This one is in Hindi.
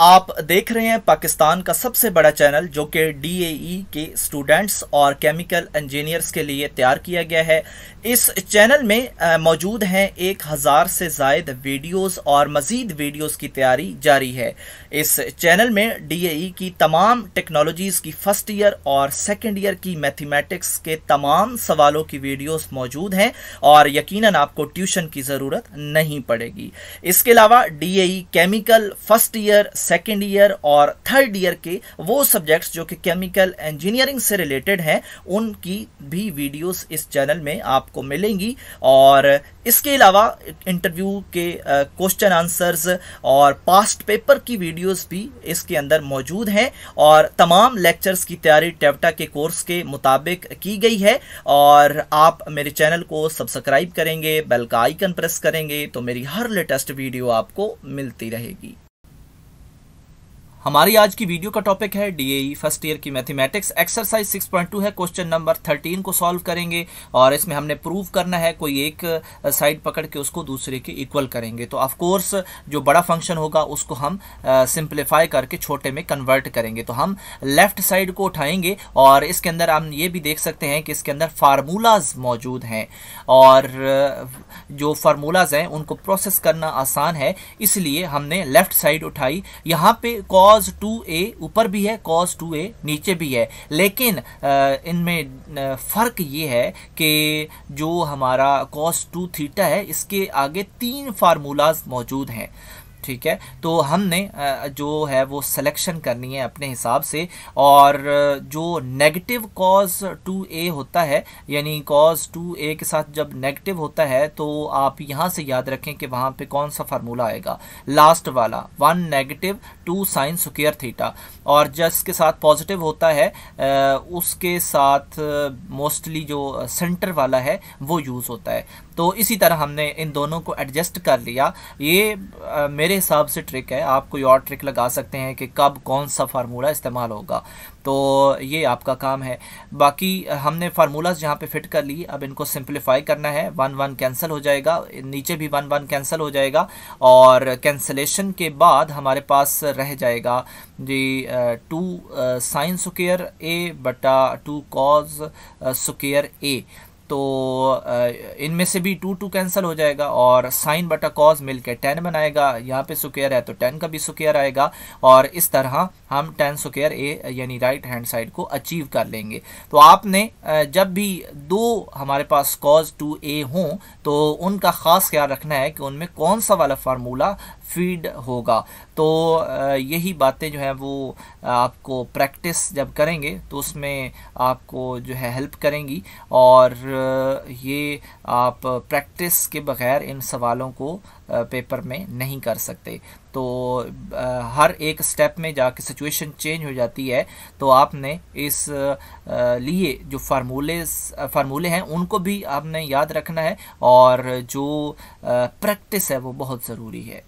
आप देख रहे हैं पाकिस्तान का सबसे बड़ा चैनल जो कि डीएई e के स्टूडेंट्स और केमिकल इंजीनियर्स के लिए तैयार किया गया है इस चैनल में मौजूद हैं एक हज़ार से जायद वीडियोस और मज़ीद वीडियोस की तैयारी जारी है इस चैनल में डीएई e की तमाम टेक्नोलॉजीज़ की फ़र्स्ट ईयर और सेकेंड ईयर की मैथमेटिक्स के तमाम सवालों की वीडियोज़ मौजूद हैं और यकीन आपको ट्यूशन की ज़रूरत नहीं पड़ेगी इसके अलावा D chemical first year second year और थर्ड ईयर के वो सब्जेक्ट्स जो कि केमिकल इंजीनियरिंग से रिलेटेड हैं उनकी भी वीडियोस इस चैनल में आपको मिलेंगी और इसके अलावा इंटरव्यू के क्वेश्चन आंसर्स और पास्ट पेपर की वीडियोस भी इसके अंदर मौजूद हैं और तमाम लेक्चर्स की तैयारी टेवटा के कोर्स के मुताबिक की गई है और आप मेरे चैनल को सब्सक्राइब करेंगे बेल का आइकन प्रेस करेंगे तो मेरी हर लेटेस्ट वीडियो आपको मिलती रहेगी हमारी आज की वीडियो का टॉपिक है डीएई फर्स्ट ईयर की मैथमेटिक्स एक्सरसाइज 6.2 है क्वेश्चन नंबर 13 को सॉल्व करेंगे और इसमें हमने प्रूव करना है कोई एक साइड पकड़ के उसको दूसरे के इक्वल करेंगे तो ऑफकोर्स जो बड़ा फंक्शन होगा उसको हम सिंप्लीफाई करके छोटे में कन्वर्ट करेंगे तो हम लेफ्ट साइड को उठाएंगे और इसके अंदर हम ये भी देख सकते हैं कि इसके अंदर फार्मूलाज मौजूद हैं और जो फार्मूलाज हैं उनको प्रोसेस करना आसान है इसलिए हमने लेफ्ट साइड उठाई यहाँ पे कॉज कॉस टू ए ऊपर भी है कॉस टू ए नीचे भी है लेकिन इनमें फ़र्क ये है कि जो हमारा कॉस टू थीटा है इसके आगे तीन फार्मूलाज मौजूद हैं ठीक है तो हमने जो है वो सिलेक्शन करनी है अपने हिसाब से और जो नेगेटिव कॉज टू ए होता है यानी कॉज टू ए के साथ जब नेगेटिव होता है तो आप यहाँ से याद रखें कि वहाँ पे कौन सा फार्मूला आएगा लास्ट वाला one negative two sine square theta और जिसके साथ पॉजिटिव होता है उसके साथ मोस्टली जो सेंटर वाला है वो यूज़ होता है तो इसी तरह हमने इन दोनों को एडजस्ट कर लिया ये आ, मेरे हिसाब से ट्रिक है आप कोई और ट्रिक लगा सकते हैं कि कब कौन सा फार्मूला इस्तेमाल होगा तो ये आपका काम है बाकी हमने फार्मूलाज यहाँ पे फिट कर ली अब इनको सिंप्लीफाई करना है वन वन कैंसिल हो जाएगा नीचे भी वन वन कैंसिल हो जाएगा और कैंसलेशन के बाद हमारे पास रह जाएगा जी टू साइन सुकेयर ए बटा टू कॉज सुकेयर ए तो इनमें से भी टू टू कैंसिल हो जाएगा और साइन बटा कॉज मिल के टेन बनाएगा यहाँ पे सुकेयर है तो टेन का भी सुकेयर आएगा और इस तरह हम टेन सुकेयर ए यानी राइट हैंड साइड को अचीव कर लेंगे तो आपने जब भी दो हमारे पास कॉज टू ए हों तो उनका ख़ास ख्याल रखना है कि उनमें कौन सा वाला फार्मूला फीड होगा तो यही बातें जो है वो आपको प्रैक्टिस जब करेंगे तो उसमें आपको जो है हेल्प करेंगी और ये आप प्रैक्टिस के बगैर इन सवालों को पेपर में नहीं कर सकते तो हर एक स्टेप में जाके सिचुएशन चेंज हो जाती है तो आपने इस लिए जो फार्मूले फार्मूले हैं उनको भी आपने याद रखना है और जो प्रैक्टिस है वो बहुत ज़रूरी है